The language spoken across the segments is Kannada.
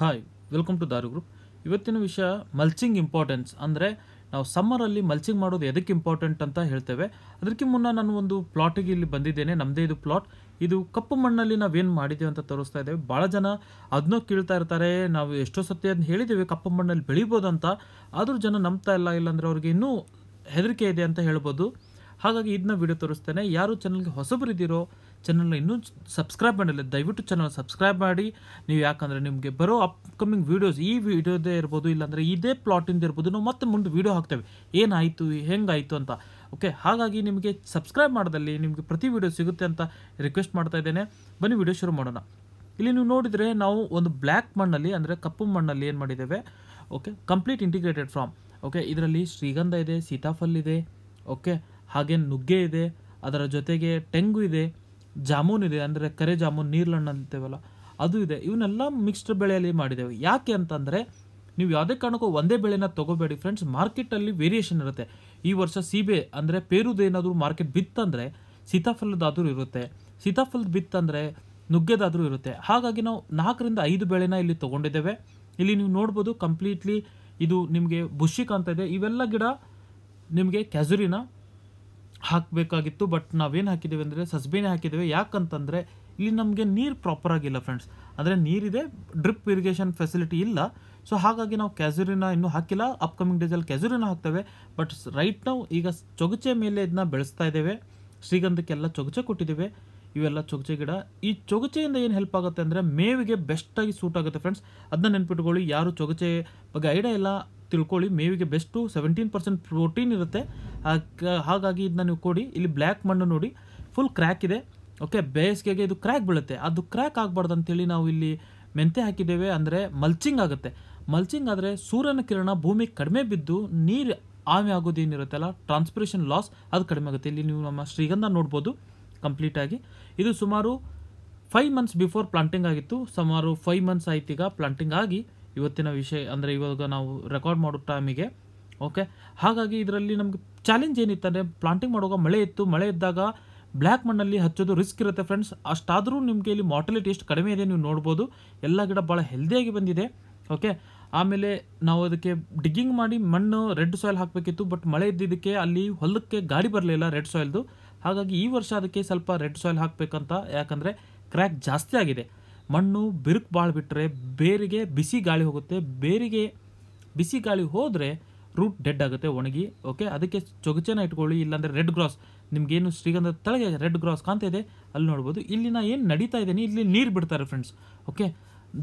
ಹಾಯ್ ವೆಲ್ಕಮ್ ಟು ದಾರು ಗ್ರೂಪ್ ಇವತ್ತಿನ ವಿಷಯ ಮಲ್ಚಿಂಗ್ ಇಂಪಾರ್ಟೆನ್ಸ್ ಅಂದರೆ ನಾವು ಸಮ್ಮರಲ್ಲಿ ಮಲ್ಚಿಂಗ್ ಮಾಡೋದು ಎದಕ್ಕೆ ಇಂಪಾರ್ಟೆಂಟ್ ಅಂತ ಹೇಳ್ತೇವೆ ಅದಕ್ಕೆ ಮುನ್ನ ನಾನು ಒಂದು ಪ್ಲಾಟಿಗೆ ಇಲ್ಲಿ ಬಂದಿದ್ದೇನೆ ನಮ್ಮದೇ ಇದು ಪ್ಲಾಟ್ ಇದು ಕಪ್ಪು ಮಣ್ಣಲ್ಲಿ ನಾವೇನು ಮಾಡಿದ್ದೇವೆ ಅಂತ ತೋರಿಸ್ತಾ ಇದ್ದೇವೆ ಭಾಳ ಜನ ಅದನ್ನೂ ಕೇಳ್ತಾ ಇರ್ತಾರೆ ನಾವು ಎಷ್ಟೋ ಸತ್ಯ ಅಂತ ಹೇಳಿದ್ದೇವೆ ಕಪ್ಪು ಮಣ್ಣಲ್ಲಿ ಬೆಳಿಬೋದು ಅಂತ ಆದರೂ ಜನ ನಂಬ್ತಾ ಇಲ್ಲ ಇಲ್ಲಾಂದರೆ ಅವ್ರಿಗೆ ಇನ್ನೂ ಹೆದರಿಕೆ ಇದೆ ಅಂತ ಹೇಳ್ಬೋದು ಹಾಗಾಗಿ ಇದನ್ನ ವಿಡಿಯೋ ತೋರಿಸ್ತೇನೆ ಯಾರು ಚಾನಲ್ಗೆ ಹೊಸಬರಿದ್ದೀರೋ ಚಾನಲ್ನ ಇನ್ನೂ ಸಬ್ಸ್ಕ್ರೈಬ್ ಮಾಡಿಲ್ಲ ದಯವಿಟ್ಟು ಚಾನಲ್ ಸಬ್ಸ್ಕ್ರೈಬ್ ಮಾಡಿ ನೀವು ಯಾಕಂದರೆ ನಿಮಗೆ ಬರೋ ಅಪ್ಕಮಿಂಗ್ ವೀಡಿಯೋಸ್ ಈ ವಿಡಿಯೋದೇ ಇರ್ಬೋದು ಇಲ್ಲಾಂದರೆ ಇದೇ ಪ್ಲಾಟಿಂದ ಇರ್ಬೋದು ನಾವು ಮತ್ತೆ ಮುಂದೆ ವೀಡಿಯೋ ಹಾಕ್ತೇವೆ ಏನಾಯಿತು ಹೆಂಗಾಯಿತು ಅಂತ ಓಕೆ ಹಾಗಾಗಿ ನಿಮಗೆ ಸಬ್ಸ್ಕ್ರೈಬ್ ಮಾಡ್ದಲ್ಲಿ ನಿಮಗೆ ಪ್ರತಿ ವೀಡಿಯೋ ಸಿಗುತ್ತೆ ಅಂತ ರಿಕ್ವೆಸ್ಟ್ ಮಾಡ್ತಾ ಇದ್ದೇನೆ ಬನ್ನಿ ವಿಡಿಯೋ ಶುರು ಮಾಡೋಣ ಇಲ್ಲಿ ನೀವು ನೋಡಿದರೆ ನಾವು ಒಂದು ಬ್ಲ್ಯಾಕ್ ಮಣ್ಣಲ್ಲಿ ಅಂದರೆ ಕಪ್ಪು ಮಣ್ಣಲ್ಲಿ ಏನು ಮಾಡಿದ್ದೇವೆ okay complete integrated farm okay ಇದರಲ್ಲಿ ಶ್ರೀಗಂಧ ಇದೆ ಸೀತಾಫಲ್ ಇದೆ ಓಕೆ ಹಾಗೆ ನುಗ್ಗೆ ಇದೆ ಅದರ ಜೊತೆಗೆ ತೆಂಗು ಇದೆ ಜಾಮೂನ್ ಇದೆ ಅಂದರೆ ಕರೆ ಜಾಮೂನ್ ನೀರ್ಲಣ್ಣ ಅಂತೇವಲ್ಲ ಅದು ಇದೆ ಇವನ್ನೆಲ್ಲ ಮಿಕ್ಸ್ಡ್ ಬೆಳೆಯಲ್ಲಿ ಮಾಡಿದ್ದೇವೆ ಯಾಕೆ ಅಂತಂದರೆ ನೀವು ಯಾವುದೇ ಕಾರಣಕ್ಕೂ ಒಂದೇ ಬೆಳೆನ ತೊಗೋಬೇಡಿ ಫ್ರೆಂಡ್ಸ್ ಮಾರ್ಕೆಟಲ್ಲಿ ವೇರಿಯೇಷನ್ ಇರುತ್ತೆ ಈ ವರ್ಷ ಸೀಬೆ ಅಂದರೆ ಏನಾದರೂ ಮಾರ್ಕೆಟ್ ಬಿತ್ತಂದರೆ ಸೀತಾಫಲದಾದರೂ ಇರುತ್ತೆ ಸೀತಾಫಲದ ಬಿತ್ತಂದರೆ ನುಗ್ಗೆದಾದರೂ ಇರುತ್ತೆ ಹಾಗಾಗಿ ನಾವು ನಾಲ್ಕರಿಂದ ಐದು ಬೆಳೆನ ಇಲ್ಲಿ ತೊಗೊಂಡಿದ್ದೇವೆ ಇಲ್ಲಿ ನೀವು ನೋಡ್ಬೋದು ಕಂಪ್ಲೀಟ್ಲಿ ಇದು ನಿಮಗೆ ಬುಷಿಕ್ ಅಂತ ಇದೆ ಇವೆಲ್ಲ ಗಿಡ ನಿಮಗೆ ಕ್ಯಾಜುರಿನ ಹಾಕಬೇಕಾಗಿತ್ತು ಬಟ್ ನಾವೇನು ಹಾಕಿದ್ದೀವಿ ಅಂದರೆ ಸಸ್ಬಿನೇ ಹಾಕಿದ್ದೇವೆ ಯಾಕಂತಂದರೆ ಇಲ್ಲಿ ನಮಗೆ ನೀರು ಪ್ರಾಪರಾಗಿಲ್ಲ ಫ್ರೆಂಡ್ಸ್ ಅಂದರೆ ನೀರಿದೆ ಡ್ರಿಪ್ ಇರಿಗೇಷನ್ ಫೆಸಿಲಿಟಿ ಇಲ್ಲ ಸೊ ಹಾಗಾಗಿ ನಾವು ಕ್ಯಾಸುರಿನ ಇನ್ನೂ ಹಾಕಿಲ್ಲ ಅಪ್ಕಮಿಂಗ್ ಡೇಸಲ್ಲಿ ಕ್ಯಾಸುರಿನ ಹಾಕ್ತೇವೆ ಬಟ್ ರೈಟ್ ನಾವು ಈಗ ಚೊಗಚೆ ಮೇಲೆ ಇದನ್ನ ಬೆಳೆಸ್ತಾ ಇದ್ದೇವೆ ಶ್ರೀಗಂಧಕ್ಕೆಲ್ಲ ಚೊಗಚೆ ಕೊಟ್ಟಿದ್ದೇವೆ ಇವೆಲ್ಲ ಚೊಗಚೆ ಗಿಡ ಈ ಚೊಗಚೆಯಿಂದ ಏನು ಹೆಲ್ಪ್ ಆಗುತ್ತೆ ಅಂದರೆ ಮೇವಿಗೆ ಬೆಸ್ಟಾಗಿ ಸೂಟ್ ಆಗುತ್ತೆ ಫ್ರೆಂಡ್ಸ್ ಅದನ್ನ ನೆನ್ಪಿಟ್ಕೊಳ್ಳಿ ಯಾರು ಚೊಗಚೆ ಬಗ್ಗೆ ಐಡಿಯಾ ಇಲ್ಲ ತಿಳ್ಕೊಳ್ಳಿ ಮೇವಿಗೆ ಬೆಸ್ಟು ಸೆವೆಂಟೀನ್ ಪರ್ಸೆಂಟ್ ಪ್ರೋಟೀನ್ ಇರುತ್ತೆ ಹಾಗಾಗಿ ಇದನ್ನ ನೀವು ಕೊಡಿ ಇಲ್ಲಿ ಬ್ಲ್ಯಾಕ್ ಮಣ್ಣು ನೋಡಿ ಫುಲ್ ಕ್ರ್ಯಾಕ್ ಇದೆ ಓಕೆ ಬೇಸಿಗೆಗೆ ಇದು ಕ್ರ್ಯಾಕ್ ಬೀಳುತ್ತೆ ಅದು ಕ್ರ್ಯಾಕ್ ಆಗಬಾರ್ದು ಅಂತೇಳಿ ನಾವು ಇಲ್ಲಿ ಮೆಂತೆ ಹಾಕಿದ್ದೇವೆ ಅಂದರೆ ಮಲ್ಚಿಂಗ್ ಆಗುತ್ತೆ ಮಲ್ಚಿಂಗ್ ಆದರೆ ಸೂರ್ಯನ ಕಿರಣ ಭೂಮಿ ಕಡಿಮೆ ಬಿದ್ದು ನೀರು ಆಮೆ ಆಗೋದೇನಿರುತ್ತಲ್ಲ ಟ್ರಾನ್ಸ್ಪಿರೇಷನ್ ಲಾಸ್ ಅದು ಕಡಿಮೆ ಆಗುತ್ತೆ ಇಲ್ಲಿ ನೀವು ನಮ್ಮ ಶ್ರೀಗಂಧ ನೋಡ್ಬೋದು ಕಂಪ್ಲೀಟಾಗಿ ಇದು ಸುಮಾರು ಫೈವ್ ಮಂತ್ಸ್ ಬಿಫೋರ್ ಪ್ಲಾಂಟಿಂಗ್ ಆಗಿತ್ತು ಸುಮಾರು ಫೈವ್ ಮಂತ್ಸ್ ಆಯ್ತು ಈಗ ಪ್ಲಾಂಟಿಂಗ್ ಆಗಿ ಇವತ್ತಿನ ವಿಷಯ ಅಂದರೆ ಇವಾಗ ನಾವು ರೆಕಾರ್ಡ್ ಮಾಡೋ ಟೈಮಿಗೆ ಓಕೆ ಹಾಗಾಗಿ ಇದರಲ್ಲಿ ನಮಗೆ ಚಾಲೆಂಜ್ ಏನಿತ್ತಂದರೆ ಪ್ಲಾಂಟಿಂಗ್ ಮಾಡುವಾಗ ಮಳೆ ಇತ್ತು ಮಳೆ ಇದ್ದಾಗ ಬ್ಲ್ಯಾಕ್ ಮಣ್ಣಲ್ಲಿ ಹಚ್ಚೋದು ರಿಸ್ಕ್ ಇರುತ್ತೆ ಫ್ರೆಂಡ್ಸ್ ಅಷ್ಟಾದರೂ ನಿಮಗೆ ಇಲ್ಲಿ ಮಾರ್ಟಿಲಿಟಿ ಎಷ್ಟು ಕಡಿಮೆ ಇದೆ ನೀವು ನೋಡ್ಬೋದು ಎಲ್ಲ ಗಿಡ ಭಾಳ ಹೆಲ್ದಿಯಾಗಿ ಬಂದಿದೆ ಓಕೆ ಆಮೇಲೆ ನಾವು ಅದಕ್ಕೆ ಡಿಗ್ಗಿಂಗ್ ಮಾಡಿ ಮಣ್ಣು ರೆಡ್ ಸಾಯಿಲ್ ಹಾಕಬೇಕಿತ್ತು ಬಟ್ ಮಳೆ ಇದ್ದಿದ್ದಕ್ಕೆ ಅಲ್ಲಿ ಹೊಲಕ್ಕೆ ಗಾಡಿ ಬರಲಿಲ್ಲ ರೆಡ್ ಸಾಯಿಲ್ದು ಹಾಗಾಗಿ ಈ ವರ್ಷ ಅದಕ್ಕೆ ಸ್ವಲ್ಪ ರೆಡ್ ಸಾಯಿಲ್ ಹಾಕಬೇಕಂತ ಯಾಕಂದರೆ ಕ್ರ್ಯಾಕ್ ಜಾಸ್ತಿ ಆಗಿದೆ ಮಣ್ಣು ಬಿರುಕು ಭಾಳ ಬಿಟ್ಟರೆ ಬೇರಿಗೆ ಬಿಸಿ ಗಾಳಿ ಹೋಗುತ್ತೆ ಬೇರಿಗೆ ಬಿಸಿ ಗಾಳಿ ಹೋದರೆ ರೂಟ್ ಡೆಡ್ ಆಗುತ್ತೆ ಒಣಗಿ ಓಕೆ ಅದಕ್ಕೆ ಚೊಗಚೆನ ಇಟ್ಕೊಳ್ಳಿ ಇಲ್ಲಾಂದರೆ ರೆಡ್ ಗ್ರಾಸ್ ನಿಮಗೇನು ಶ್ರೀಗಂಧದ ತಳಗೆ ರೆಡ್ ಗ್ರಾಸ್ ಕಾಣ್ತಾ ಇದೆ ಅಲ್ಲಿ ನೋಡ್ಬೋದು ಇಲ್ಲಿ ನಾನು ಏನು ನಡೀತಾ ಇದ್ದೀನಿ ಇಲ್ಲಿ ನೀರು ಬಿಡ್ತಾರೆ ಫ್ರೆಂಡ್ಸ್ ಓಕೆ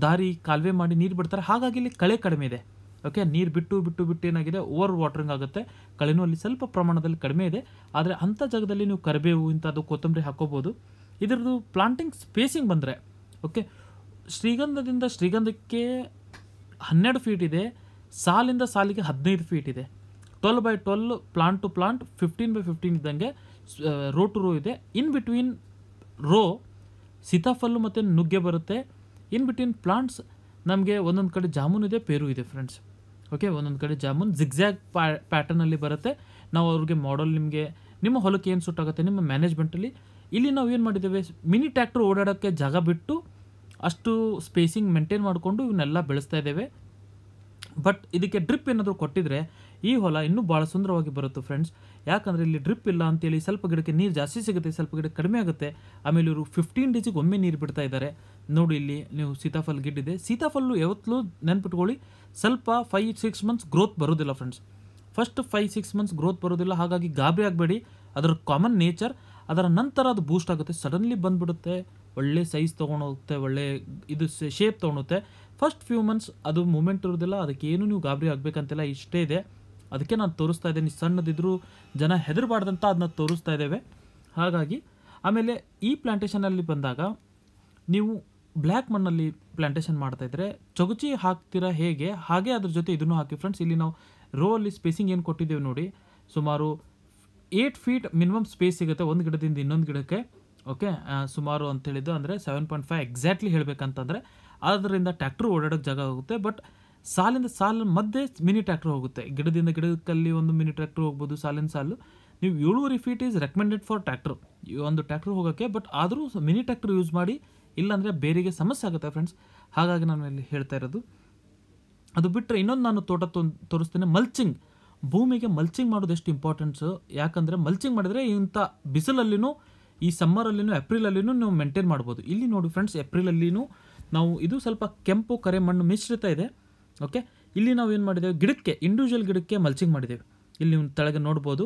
ದಾರಿ ಕಾಲುವೆ ಮಾಡಿ ನೀರು ಬಿಡ್ತಾರೆ ಹಾಗಾಗಿ ಇಲ್ಲಿ ಕಳೆ ಕಡಿಮೆ ಇದೆ ಓಕೆ ನೀರು ಬಿಟ್ಟು ಬಿಟ್ಟು ಬಿಟ್ಟು ಏನಾಗಿದೆ ಓವರ್ ವಾಟ್ರಿಂಗ್ ಆಗುತ್ತೆ ಕಳೆನೂ ಅಲ್ಲಿ ಸ್ವಲ್ಪ ಪ್ರಮಾಣದಲ್ಲಿ ಕಡಿಮೆ ಇದೆ ಆದರೆ ಅಂಥ ಜಾಗದಲ್ಲಿ ನೀವು ಕರಿಬೇವು ಇಂಥದ್ದು ಕೊತ್ತಂಬರಿ ಹಾಕೋಬೋದು ಇದರದ್ದು ಪ್ಲಾಂಟಿಂಗ್ ಸ್ಪೇಸಿಂಗ್ ಬಂದರೆ ಓಕೆ ಶ್ರೀಗಂಧದಿಂದ ಶ್ರೀಗಂಧಕ್ಕೆ ಹನ್ನೆರಡು ಫೀಟ್ ಇದೆ ಸಾಲಿಂದ ಸಾಲಿಗೆ ಹದಿನೈದು ಫೀಟ್ ಇದೆ twelve by twelve plant to plant fifteen by fifteen ಇದ್ದಂಗೆ ರೋ ಟು ರೋ ಇದೆ ಇನ್ ಬಿಟ್ವೀನ್ ರೋ ಸೀತಾಫಲ್ಲು ಮತ್ತು ನುಗ್ಗೆ ಬರುತ್ತೆ ಇನ್ ಬಿಟ್ವೀನ್ ಪ್ಲಾಂಟ್ಸ್ ನಮಗೆ ಒಂದೊಂದು ಕಡೆ ಜಾಮೂನ್ ಇದೆ ಪೇರು ಇದೆ ಫ್ರೆಂಡ್ಸ್ ಓಕೆ ಒಂದೊಂದು ಕಡೆ ಜಾಮೂನ್ ಜಿಗ್ಜ್ಯಾಗ್ ಪ್ಯಾ ಪ್ಯಾಟರ್ನಲ್ಲಿ ಬರುತ್ತೆ ನಾವು ಅವ್ರಿಗೆ ಮಾಡಲ್ ನಿಮಗೆ ನಿಮ್ಮ ಹೊಲಕ್ಕೆ ಏನು ಸುಟ್ಟಾಗುತ್ತೆ ನಿಮ್ಮ ಮ್ಯಾನೇಜ್ಮೆಂಟಲ್ಲಿ ಇಲ್ಲಿ ನಾವು ಏನು ಮಾಡಿದ್ದೇವೆ ಮಿನಿ ಟ್ಯಾಕ್ಟ್ರ್ ಓಡಾಡೋಕ್ಕೆ ಜಾಗ ಬಿಟ್ಟು ಅಷ್ಟು ಸ್ಪೇಸಿಂಗ್ ಮೇಂಟೈನ್ ಮಾಡಿಕೊಂಡು ಇವನ್ನೆಲ್ಲ ಬೆಳೆಸ್ತಾ ಇದ್ದೇವೆ ಬಟ್ ಇದಕ್ಕೆ ಡ್ರಿಪ್ ಏನಾದರೂ ಕೊಟ್ಟಿದ್ರೆ ಈ ಹೊಲ ಇನ್ನೂ ಭಾಳ ಸುಂದರವಾಗಿ ಬರುತ್ತೆ ಫ್ರೆಂಡ್ಸ್ ಯಾಕಂದರೆ ಇಲ್ಲಿ ಡ್ರಿಪ್ ಇಲ್ಲ ಅಂತೇಳಿ ಸ್ವಲ್ಪ ಗಿಡಕ್ಕೆ ನೀರು ಜಾಸ್ತಿ ಸಿಗುತ್ತೆ ಸ್ವಲ್ಪ ಗಿಡಕ್ಕೆ ಕಡಿಮೆ ಆಗುತ್ತೆ ಆಮೇಲೆ ಇವರು ಫಿಫ್ಟೀನ್ ಡೇಸಿಗೆ ಒಮ್ಮೆ ನೀರು ಬಿಡ್ತಾ ಇದ್ದಾರೆ ನೋಡಿ ಇಲ್ಲಿ ನೀವು ಸೀತಾಫಲ್ ಗಿಡ್ಡಿದೆ ಸೀತಾಫಲ್ಲು ಯಾವತ್ತೂ ನೆನ್ಪಿಟ್ಕೊಳ್ಳಿ ಸ್ವಲ್ಪ ಫೈ ಸಿಕ್ಸ್ ಮಂತ್ಸ್ ಗ್ರೋತ್ ಬರೋದಿಲ್ಲ friends first five six months growth ಬರೋದಿಲ್ಲ ಹಾಗಾಗಿ ಗಾಬರಿ ಆಗಬೇಡಿ ಅದರ ಕಾಮನ್ ನೇಚರ್ ಅದರ ನಂತರ ಅದು ಬೂಸ್ಟ್ ಆಗುತ್ತೆ ಸಡನ್ಲಿ ಬಂದುಬಿಡುತ್ತೆ ಒಳ್ಳೆ ಸೈಜ್ ತೊಗೊಂಡೋಗುತ್ತೆ ಒಳ್ಳೆ ಇದು ಶೇಪ್ ತೊಗೊಳುತ್ತೆ ಫಸ್ಟ್ ಫ್ಯೂ ಮಂತ್ಸ್ ಅದು ಮೂಮೆಂಟ್ ಇರೋದಿಲ್ಲ ಅದಕ್ಕೆ ಏನು ನೀವು ಗಾಬರಿ ಆಗಬೇಕಂತೆಲ್ಲ ಇಷ್ಟೇ ಇದೆ ಅದಕ್ಕೆ ನಾನು ತೋರಿಸ್ತಾ ಇದ್ದೀನಿ ಸಣ್ಣದಿದ್ದರೂ ಜನ ಹೆದರಬಾರ್ದಂತ ಅದನ್ನ ತೋರಿಸ್ತಾ ಇದ್ದೇವೆ ಹಾಗಾಗಿ ಆಮೇಲೆ ಈ ಪ್ಲ್ಯಾಂಟೇಷನಲ್ಲಿ ಬಂದಾಗ ನೀವು ಬ್ಲ್ಯಾಕ್ ಮಣ್ಣಲ್ಲಿ ಪ್ಲ್ಯಾಂಟೇಷನ್ ಮಾಡ್ತಾಯಿದ್ರೆ ಚಗುಚಿ ಹಾಕ್ತೀರಾ ಹೇಗೆ ಹಾಗೆ ಅದ್ರ ಜೊತೆ ಇದನ್ನು ಹಾಕಿ ಫ್ರೆಂಡ್ಸ್ ಇಲ್ಲಿ ನಾವು ರೋ ಅಲ್ಲಿ ಸ್ಪೇಸಿಂಗ್ ಏನು ಕೊಟ್ಟಿದ್ದೇವೆ ನೋಡಿ ಸುಮಾರು ಏಟ್ ಫೀಟ್ ಮಿನಿಮಮ್ ಸ್ಪೇಸ್ ಸಿಗುತ್ತೆ ಒಂದು ಗಿಡದಿಂದ ಇನ್ನೊಂದು ಗಿಡಕ್ಕೆ ಓಕೆ ಸುಮಾರು ಅಂತೇಳಿದ್ದು ಅಂದರೆ ಸೆವೆನ್ ಪಾಯಿಂಟ್ ಫೈವ್ ಎಕ್ಸಾಕ್ಟ್ಲಿ ಹೇಳಬೇಕಂತಂದರೆ ಅದರಿಂದ ಟ್ಯಾಕ್ಟ್ರ್ ಓಡಾಡೋಕ್ಕೆ ಜಾಗ ಆಗುತ್ತೆ ಬಟ್ ಸಾಲಿಂದ ಸಾಲ ಮಧ್ಯೆ ಮಿನಿ ಟ್ರ್ಯಾಕ್ಟರ್ ಹೋಗುತ್ತೆ ಗಿಡದಿಂದ ಗಿಡಕ್ಕಲ್ಲಿ ಒಂದು ಮಿನಿ ಟ್ರ್ಯಾಕ್ಟ್ರ್ ಹೋಗ್ಬೋದು ಸಾಲಿನ ಸಾಲು ನೀವು ಏಳುವರೆ feet is recommended for tractor ಈ ಒಂದು ಟ್ಯಾಕ್ಟ್ರ್ ಹೋಗೋಕ್ಕೆ ಬಟ್ ಆದರೂ ಮಿನಿ ಟ್ಯಾಕ್ಟ್ರ್ ಯೂಸ್ ಮಾಡಿ ಇಲ್ಲಾಂದರೆ ಬೇರೆಗೆ ಸಮಸ್ಯೆ ಆಗುತ್ತೆ ಫ್ರೆಂಡ್ಸ್ ಹಾಗಾಗಿ ನಾನು ಇಲ್ಲಿ ಹೇಳ್ತಾ ಇರೋದು ಅದು ಬಿಟ್ಟರೆ ಇನ್ನೊಂದು ನಾನು ತೋಟ ತೋರಿಸ್ತೇನೆ ಮಲ್ಚಿಂಗ್ ಭೂಮಿಗೆ ಮಲ್ಚಿಂಗ್ ಮಾಡೋದು ಎಷ್ಟು ಇಂಪಾರ್ಟೆನ್ಸು ಯಾಕಂದರೆ ಮಲ್ಚಿಂಗ್ ಮಾಡಿದರೆ ಇಂಥ ಬಿಸಿಲಲ್ಲಿನೂ ಈ ಸಮ್ಮರಲ್ಲಿನೂ ಏಪ್ರಿಲಲ್ಲಿನೂ ನೀವು ಮೇಂಟೈನ್ ಮಾಡ್ಬೋದು ಇಲ್ಲಿ ನೋಡಿ ಫ್ರೆಂಡ್ಸ್ ಏಪ್ರಿಲಲ್ಲಿನೂ ನಾವು ಇದು ಸ್ವಲ್ಪ ಕೆಂಪು ಕರೆ ಮಣ್ಣು ಮಿಶ್ರಿತ ಇದೆ ಓಕೆ ಇಲ್ಲಿ ನಾವು ಏನು ಮಾಡಿದ್ದೇವೆ ಗಿಡಕ್ಕೆ ಇಂಡಿವಿಜುವಲ್ ಗಿಡಕ್ಕೆ ಮಲ್ಚಿಂಗ್ ಮಾಡಿದ್ದೇವೆ ಇಲ್ಲಿ ನೀವು ತಳಗೆ ನೋಡ್ಬೋದು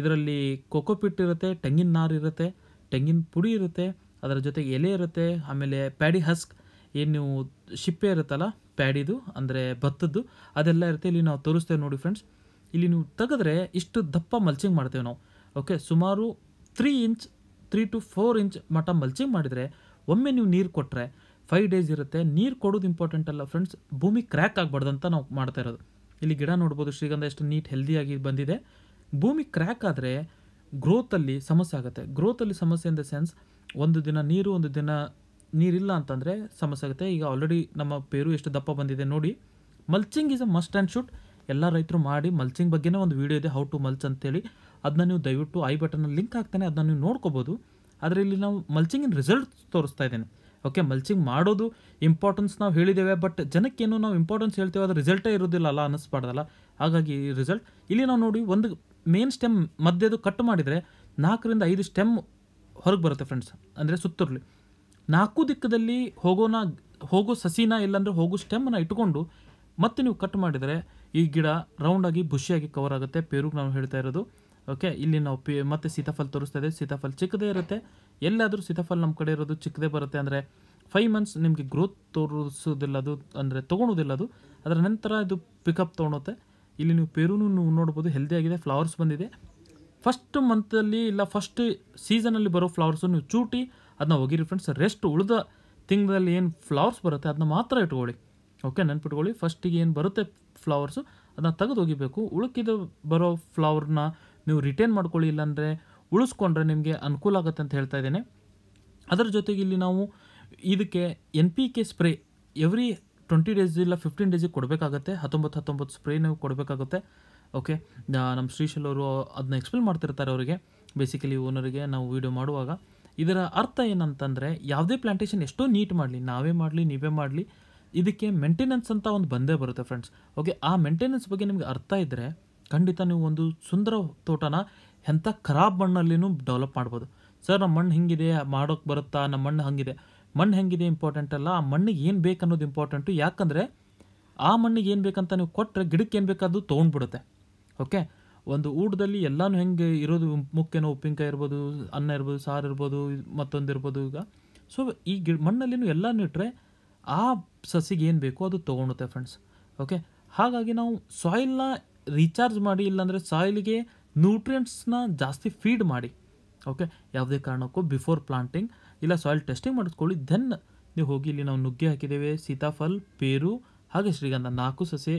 ಇದರಲ್ಲಿ ಕೊಕೋಪಿಟ್ ಇರುತ್ತೆ ತೆಂಗಿನ ನಾರು ಇರುತ್ತೆ ತೆಂಗಿನ ಪುಡಿ ಇರುತ್ತೆ ಅದರ ಜೊತೆ ಎಲೆ ಇರುತ್ತೆ ಆಮೇಲೆ ಪ್ಯಾಡಿ ಹಸ್ಕ್ ಏನು ನೀವು ಶಿಪ್ಪೆ ಇರುತ್ತಲ್ಲ ಪ್ಯಾಡಿದು ಅಂದರೆ ಭತ್ತದ್ದು ಅದೆಲ್ಲ ಇರುತ್ತೆ ಇಲ್ಲಿ ನಾವು ತೋರಿಸ್ತೇವೆ ನೋಡಿ ಫ್ರೆಂಡ್ಸ್ ಇಲ್ಲಿ ನೀವು ತೆಗೆದ್ರೆ ಇಷ್ಟು ದಪ್ಪ ಮಲ್ಚಿಂಗ್ ಮಾಡ್ತೇವೆ ನಾವು ಓಕೆ ಸುಮಾರು three inch three to four inch ಮಠ ಮಲ್ಚಿಂಗ್ ಮಾಡಿದರೆ ಒಮ್ಮೆ ನೀವು ನೀರು ಕೊಟ್ಟರೆ ಫೈವ್ ಡೇಸ್ ಇರುತ್ತೆ ನೀರು ಕೊಡೋದು ಇಂಪಾರ್ಟೆಂಟ್ ಅಲ್ಲ ಫ್ರೆಂಡ್ಸ್ ಭೂಮಿ ಕ್ರ್ಯಾಕ್ ಆಗಬಾರ್ದು ಅಂತ ನಾವು ಮಾಡ್ತಾ ಇರೋದು ಇಲ್ಲಿ ಗಿಡ ನೋಡ್ಬೋದು ಶ್ರೀಗಂಧ ಎಷ್ಟು ನೀಟ್ ಹೆಲ್ದಿಯಾಗಿ ಬಂದಿದೆ ಭೂಮಿ ಕ್ರ್ಯಾಕ್ ಆದರೆ ಗ್ರೋತಲ್ಲಿ ಸಮಸ್ಯೆ ಆಗುತ್ತೆ ಗ್ರೋತಲ್ಲಿ ಸಮಸ್ಯೆ ಇನ್ ದ ಸೆನ್ಸ್ ಒಂದು ದಿನ ನೀರು ಒಂದು ದಿನ ನೀರಿಲ್ಲ ಅಂತಂದರೆ ಸಮಸ್ಯೆ ಆಗುತ್ತೆ ಈಗ ಆಲ್ರೆಡಿ ನಮ್ಮ ಪೇರು ಎಷ್ಟು ದಪ್ಪ ಬಂದಿದೆ ನೋಡಿ mulching is a must and shoot ಎಲ್ಲ ರೈತರು ಮಾಡಿ ಮಲ್ಚಿಂಗ್ ಬಗ್ಗೆನೇ ಒಂದು ವೀಡಿಯೋ ಇದೆ ಹೌ ಟು ಮಲ್ಚ್ ಅಂತೇಳಿ ಅದನ್ನ ನೀವು ದಯವಿಟ್ಟು ಐ ಬಟನಲ್ಲಿ ಲಿಂಕ್ ಹಾಕ್ತಾನೆ ಅದನ್ನ ನೀವು ನೋಡ್ಕೋಬೋದು ಆದರೆ ಇಲ್ಲಿ ನಾವು ಮಲ್ಚಿಂಗಿನ ರಿಸಲ್ಟ್ ತೋರಿಸ್ತಾ ಇದ್ದೇನೆ ಓಕೆ ಮಲ್ಚಿಂಗ್ ಮಾಡೋದು ಇಂಪಾರ್ಟೆನ್ಸ್ ನಾವು ಹೇಳಿದ್ದೇವೆ ಬಟ್ ಜನಕ್ಕೇನು ನಾವು ಇಂಪಾರ್ಟೆನ್ಸ್ ಹೇಳ್ತೇವೆ ಅದು ರಿಸಲ್ಟೇ ಇರೋದಿಲ್ಲ ಅಲ್ಲ ಅನ್ನಿಸ್ಬಾರ್ದಲ್ಲ ಹಾಗಾಗಿ ಈ ರಿಸಲ್ಟ್ ಇಲ್ಲಿ ನಾವು ನೋಡಿ ಒಂದು ಮೇನ್ ಸ್ಟೆಮ್ ಮಧ್ಯದು ಕಟ್ ಮಾಡಿದರೆ ನಾಲ್ಕರಿಂದ ಐದು ಸ್ಟೆಮ್ ಹೊರಗೆ ಬರುತ್ತೆ ಫ್ರೆಂಡ್ಸ್ ಅಂದರೆ ಸುತ್ತರ್ಲಿ ನಾಲ್ಕು ದಿಕ್ಕದಲ್ಲಿ ಹೋಗೋನ ಹೋಗೋ ಸಸಿನ ಇಲ್ಲಾಂದರೆ ಹೋಗೋ ಸ್ಟೆಮ್ನ ಇಟ್ಕೊಂಡು ಮತ್ತೆ ನೀವು ಕಟ್ ಮಾಡಿದರೆ ಈ ಗಿಡ ರೌಂಡಾಗಿ ಬುಷಿಯಾಗಿ ಕವರ್ ಆಗುತ್ತೆ ಪೇರುಗೆ ನಾವು ಹೇಳ್ತಾ ಇರೋದು ಓಕೆ ಇಲ್ಲಿ ನಾವು ಪಿ ಮತ್ತೆ ಸೀತಾಫಲ್ ತೋರಿಸ್ತಾ ಇದ್ದೀವಿ ಸೀತಾಫಲ್ ಚಿಕ್ಕದೇ ಇರುತ್ತೆ ಎಲ್ಲಾದರೂ ಸೀತಾಫಲ್ ನಮ್ಮ ಕಡೆ ಇರೋದು ಚಿಕ್ಕದೇ ಬರುತ್ತೆ ಅಂದರೆ ಫೈವ್ ಮಂತ್ಸ್ ನಿಮಗೆ ಗ್ರೋತ್ ತೋರಿಸೋದಿಲ್ಲ ಅದು ಅಂದರೆ ತೊಗೊಳೋದಿಲ್ಲ ಅದು ಅದರ ನಂತರ ಇದು ಪಿಕಪ್ ತೊಗೊಳುತ್ತೆ ಇಲ್ಲಿ ನೀವು ಪೇರೂನು ನೀವು ನೋಡ್ಬೋದು ಹೆಲ್ದಿ ಆಗಿದೆ ಫ್ಲವರ್ಸ್ ಬಂದಿದೆ ಫಸ್ಟ್ ಮಂತಲ್ಲಿ ಇಲ್ಲ ಫಸ್ಟ್ ಸೀಸನಲ್ಲಿ ಬರೋ ಫ್ಲವರ್ಸು ನೀವು ಚೂಟಿ ಅದನ್ನ ಒಗಿರಿ ಫ್ರೆಂಡ್ಸ್ ರೆಸ್ಟ್ ಉಳಿದ ತಿಂಗಳಲ್ಲಿ ಏನು ಫ್ಲವರ್ಸ್ ಬರುತ್ತೆ ಅದನ್ನ ಮಾತ್ರ ಇಟ್ಕೊಳ್ಳಿ ಓಕೆ ನೆನ್ಪಿಟ್ಕೊಳ್ಳಿ ಫಸ್ಟಿಗೆ ಏನು ಬರುತ್ತೆ ಫ್ಲವರ್ಸು ಅದನ್ನ ತೆಗೆದು ಒಗಿಬೇಕು ಉಳುಕಿದ ಬರೋ ಫ್ಲವರ್ನ ನೀವು ರಿಟೇನ್ ಮಾಡ್ಕೊಳ್ಳಿ ಇಲ್ಲಾಂದರೆ ಉಳಿಸ್ಕೊಂಡ್ರೆ ನಿಮಗೆ ಅನುಕೂಲ ಆಗುತ್ತೆ ಅಂತ ಹೇಳ್ತಾ ಇದ್ದೇನೆ ಅದರ ಜೊತೆಗೆ ಇಲ್ಲಿ ನಾವು ಇದಕ್ಕೆ N P K spray every twenty days ಇಲ್ಲ ಫಿಫ್ಟೀನ್ ಡೇಸಿಗೆ ಕೊಡಬೇಕಾಗತ್ತೆ ಹತ್ತೊಂಬತ್ತು ಹತ್ತೊಂಬತ್ತು ಸ್ಪ್ರೇ ನೀವು ಕೊಡಬೇಕಾಗುತ್ತೆ ಓಕೆ ನಮ್ಮ ಶ್ರೀಶಲ್ ಅವರು ಅದನ್ನ ಎಕ್ಸ್ಪ್ಲೇನ್ ಮಾಡ್ತಿರ್ತಾರೆ ಅವರಿಗೆ ಬೇಸಿಕಲಿ ಓನರಿಗೆ ನಾವು ವೀಡಿಯೋ ಮಾಡುವಾಗ ಇದರ ಅರ್ಥ ಏನಂತಂದರೆ ಯಾವುದೇ ಪ್ಲ್ಯಾಂಟೇಷನ್ ಎಷ್ಟೋ ನೀಟ್ ಮಾಡಲಿ ನಾವೇ ಮಾಡಲಿ ನೀವೇ ಮಾಡಲಿ ಇದಕ್ಕೆ ಮೇಂಟೆನೆನ್ಸ್ ಅಂತ ಒಂದು ಬಂದೇ ಬರುತ್ತೆ ಫ್ರೆಂಡ್ಸ್ ಓಕೆ ಆ ಮೇಂಟೆನೆನ್ಸ್ ಬಗ್ಗೆ ನಿಮ್ಗೆ ಅರ್ಥ ಇದ್ದರೆ ಖಂಡಿತ ನೀವು ಒಂದು ಸುಂದರ ತೋಟನ ಎಂಥ ಖರಾಬ್ ಮಣ್ಣಲ್ಲಿನೂ ಡೆವಲಪ್ ಮಾಡ್ಬೋದು ಸರ್ ನಮ್ಮ ಮಣ್ಣು ಹೆಂಗಿದೆ ಮಾಡೋಕ್ಕೆ ಬರುತ್ತಾ ನಮ್ಮ ಮಣ್ಣು ಹಂಗಿದೆ ಮಣ್ಣು ಹೆಂಗಿದೆ ಇಂಪಾರ್ಟೆಂಟ್ ಅಲ್ಲ ಆ ಮಣ್ಣಿಗೆ ಏನು ಬೇಕು ಅನ್ನೋದು ಇಂಪಾರ್ಟೆಂಟು ಯಾಕಂದರೆ ಆ ಮಣ್ಣಿಗೆ ಏನು ಬೇಕಂತ ನೀವು ಕೊಟ್ಟರೆ ಗಿಡಕ್ಕೆ ಏನು ಅದು ತೊಗೊಂಡ್ಬಿಡುತ್ತೆ ಓಕೆ ಒಂದು ಊಟದಲ್ಲಿ ಎಲ್ಲನೂ ಹೆಂಗೆ ಇರೋದು ಮುಖ್ಯನೋ ಉಪ್ಪಿನಕಾಯಿ ಇರ್ಬೋದು ಅನ್ನ ಇರ್ಬೋದು ಸಾರು ಇರ್ಬೋದು ಮತ್ತೊಂದು ಇರ್ಬೋದು ಈಗ ಸೊ ಈ ಗಿಡ ಮಣ್ಣಲ್ಲಿ ಎಲ್ಲನೂ ಇಟ್ಟರೆ ಆ ಸಸಿಗೆ ಏನು ಬೇಕೋ ಅದು ತೊಗೊಳುತ್ತೆ ಫ್ರೆಂಡ್ಸ್ ಓಕೆ ಹಾಗಾಗಿ ನಾವು ಸಾಯಿಲ್ನ ರೀಚಾರ್ಜ್ ಮಾಡಿ ಇಲ್ಲಾಂದರೆ ಸಾಯಿಲ್ಗೆ ನ್ಯೂಟ್ರಿಯೆಂಟ್ಸ್ನ ಜಾಸ್ತಿ ಫೀಡ್ ಮಾಡಿ ಓಕೆ ಯಾವುದೇ ಕಾರಣಕ್ಕೂ ಬಿಫೋರ್ ಪ್ಲಾಂಟಿಂಗ್ ಇಲ್ಲ ಸಾಯಿಲ್ ಟೆಸ್ಟಿಂಗ್ ಮಾಡಿಸ್ಕೊಳ್ಳಿ ದೆನ್ ನೀವು ಹೋಗಿ ಇಲ್ಲಿ ನಾವು ನುಗ್ಗೆ ಹಾಕಿದ್ದೇವೆ ಸೀತಾಫಲ್ ಪೇರು ಹಾಗೆ ಶ್ರೀಗಂಧ ನಾಲ್ಕು ಸಸಿ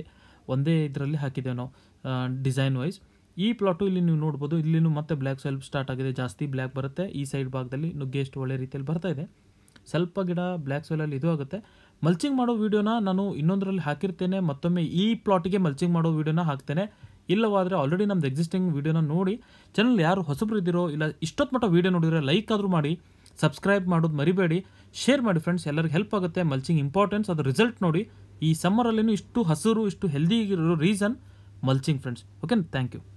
ಒಂದೇ ಇದರಲ್ಲಿ ಹಾಕಿದ್ದೇವೆ ನಾವು ಡಿಸೈನ್ ವೈಸ್ ಈ ಪ್ಲಾಟು ಇಲ್ಲಿ ನೀವು ನೋಡ್ಬೋದು ಇಲ್ಲಿನೂ ಮತ್ತೆ ಬ್ಲ್ಯಾಕ್ ಸಾಯಿಲ್ ಸ್ಟಾರ್ಟ್ ಆಗಿದೆ ಜಾಸ್ತಿ ಬ್ಲ್ಯಾಕ್ ಬರುತ್ತೆ ಈ ಸೈಡ್ ಭಾಗದಲ್ಲಿ ನುಗ್ಗೆ ಎಷ್ಟು ಒಳ್ಳೆ ರೀತಿಯಲ್ಲಿ ಬರ್ತಾ ಇದೆ ಸ್ವಲ್ಪ ಗಿಡ ಬ್ಲ್ಯಾಕ್ ಸಾಯಿಲಲ್ಲಿ ಇದು ಆಗುತ್ತೆ ಮಲ್ಚಿಂಗ್ ಮಾಡೋ ವೀಡಿಯೋನ ನಾನು ಇನ್ನೊಂದರಲ್ಲಿ ಹಾಕಿರ್ತೇನೆ ಮತ್ತೊಮ್ಮೆ ಈ ಪ್ಲಾಟಿಗೆ ಮಲ್ಚಿಂಗ್ ಮಾಡೋ ವೀಡಿಯೋನ ಹಾಕ್ತೇನೆ ಇಲ್ಲವಾದರೆ ಆಲ್ರೆಡಿ ನಮ್ಮದು ಎಕ್ಸಿಸ್ಟಿಂಗ್ ವೀಡಿಯೋನ ನೋಡಿ ಚಾನಲ್ ಯಾರು ಹೊಸಬ್ರು ಇದ್ದೀರೋ ಇಲ್ಲ ಇಷ್ಟೊತ್ತು ಮಟ್ಟ ವೀಡಿಯೋ ನೋಡಿದರೆ ಲೈಕ್ ಆದರೂ ಮಾಡಿ ಸಬ್ಸ್ಕ್ರೈಬ್ ಮಾಡೋದು ಮರಿಬೇಡಿ ಶೇರ್ ಮಾಡಿ ಫ್ರೆಂಡ್ಸ್ ಎಲ್ಲರಿಗೂ ಹೆಲ್ಪ್ ಆಗುತ್ತೆ ಮಲ್ಚಿಂಗ್ ಇಂಪಾರ್ಟೆನ್ಸ್ ಅದು ರಿಸಲ್ಟ್ ನೋಡಿ ಈ ಸಮ್ಮರಲ್ಲಿನೂ ಇಷ್ಟು ಹಸಿರು ಇಷ್ಟು ಹೆಲ್ದಿ ಆಗಿರೋ reason mulching friends okay thank you